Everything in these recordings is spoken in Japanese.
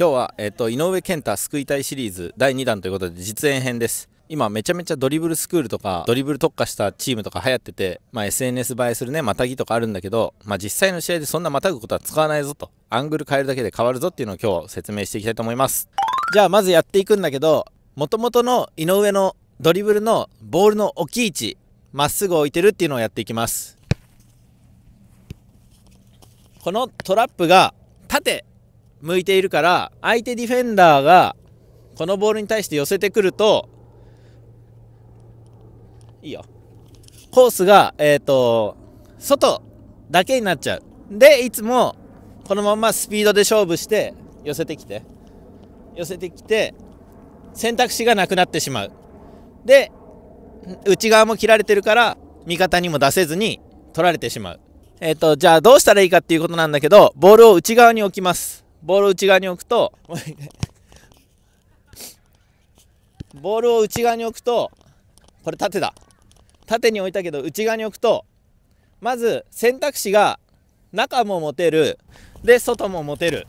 今日は、えっと、井上健太救いたいシリーズ第2弾ということで実演編です今めちゃめちゃドリブルスクールとかドリブル特化したチームとか流行ってて、まあ、SNS 映えするねまたぎとかあるんだけど、まあ、実際の試合でそんなまたぐことは使わないぞとアングル変えるだけで変わるぞっていうのを今日説明していきたいと思いますじゃあまずやっていくんだけどもともとの井上のドリブルのボールの置き位置まっすぐ置いてるっていうのをやっていきますこのトラップが縦向いているから相手ディフェンダーがこのボールに対して寄せてくるといいよコースが、えっ、ー、と外だけになっちゃうでいつもこのままスピードで勝負して寄せてきて寄せてきて選択肢がなくなってしまうで内側も切られてるから味方にも出せずに取られてしまうえっ、ー、とじゃあどうしたらいいかっていうことなんだけどボールを内側に置きますボール内側に置くとボールを内側に置くとこれ縦だ縦に置いたけど内側に置くとまず選択肢が中も持てるで外も持てる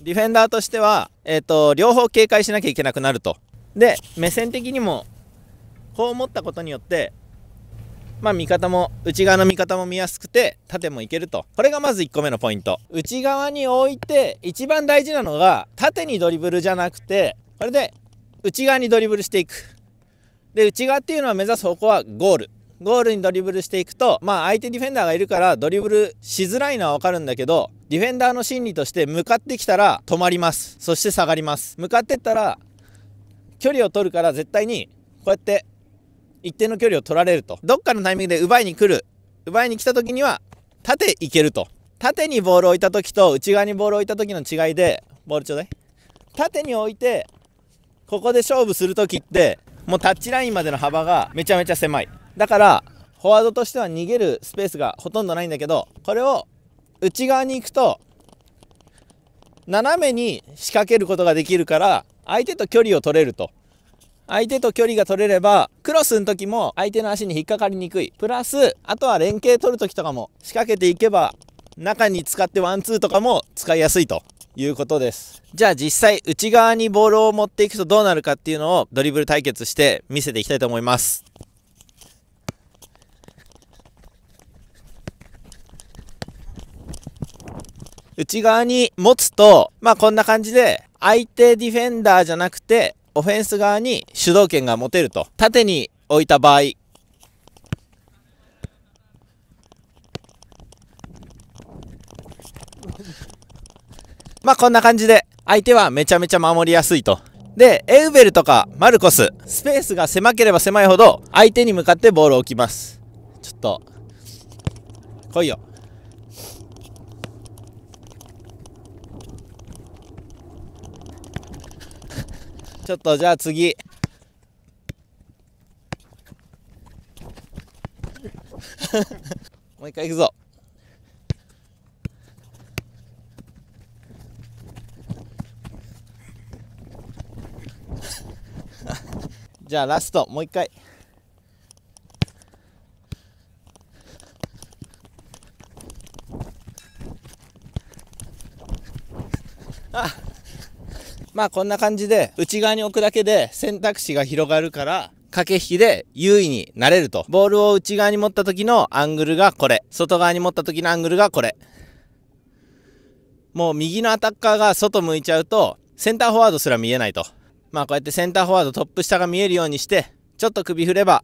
ディフェンダーとしては、えーと両方警戒しなきゃいけなくなるとで目線的にもこう思ったことによってまあ、味方も、内側の見方も見やすくて、縦もいけると。これがまず1個目のポイント。内側に置いて、一番大事なのが、縦にドリブルじゃなくて、これで、内側にドリブルしていく。で、内側っていうのは目指す方向はゴール。ゴールにドリブルしていくと、まあ相手ディフェンダーがいるからドリブルしづらいのはわかるんだけど、ディフェンダーの心理として向かってきたら止まります。そして下がります。向かってったら、距離を取るから絶対に、こうやって一定の距離を取られると。どっかのタイミングで奪いに来る。奪いに来た時には、縦いけると。縦にボールを置いた時と内側にボールを置いた時の違いで、ボールちょうだい。縦に置いて、ここで勝負する時って、もうタッチラインまでの幅がめちゃめちゃ狭い。だから、フォワードとしては逃げるスペースがほとんどないんだけど、これを内側に行くと、斜めに仕掛けることができるから、相手と距離を取れると。相手と距離が取れれば、クロスの時も相手の足に引っかかりにくい。プラス、あとは連携取る時とかも仕掛けていけば、中に使ってワンツーとかも使いやすいということです。じゃあ実際内側にボールを持っていくとどうなるかっていうのをドリブル対決して見せていきたいと思います。内側に持つと、まあこんな感じで、相手ディフェンダーじゃなくて、オフェンス側に主導権が持てると。縦に置いた場合、まあこんな感じで、相手はめちゃめちゃ守りやすいと。で、エウベルとかマルコス、スペースが狭ければ狭いほど、相手に向かってボールを置きます。ちょっと、来いよ。ちょっとじゃあ次。もう一回行くぞ。じゃあラスト、もう一回。あ っまあこんな感じで内側に置くだけで選択肢が広がるから駆け引きで優位になれると。ボールを内側に持った時のアングルがこれ。外側に持った時のアングルがこれ。もう右のアタッカーが外向いちゃうと、センターフォワードすら見えないと。まあこうやってセンターフォワードトップ下が見えるようにして、ちょっと首振れば、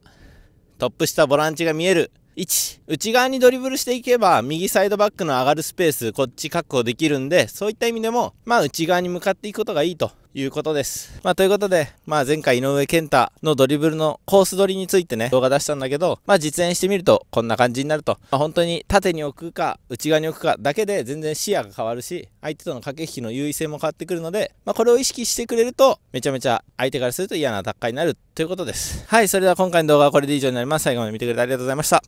トップ下ボランチが見える。1内側にドリブルしていけば右サイドバックの上がるスペースこっち確保できるんでそういった意味でもまあ内側に向かっていくことがいいということです。まあ、ということで、まあ、前回井上健太のドリブルのコース取りについてね、動画出したんだけど、まあ、実演してみるとこんな感じになると、まあ、本当に縦に置くか内側に置くかだけで全然視野が変わるし、相手との駆け引きの優位性も変わってくるので、まあ、これを意識してくれると、めちゃめちゃ相手からすると嫌なアタッカーになるということです。はい、それでは今回の動画はこれで以上になります。最後まで見てくれてありがとうございました。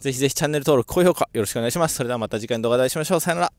ぜひぜひチャンネル登録、高評価よろしくお願いします。それではまた次回の動画でお会いしましょう。さよなら。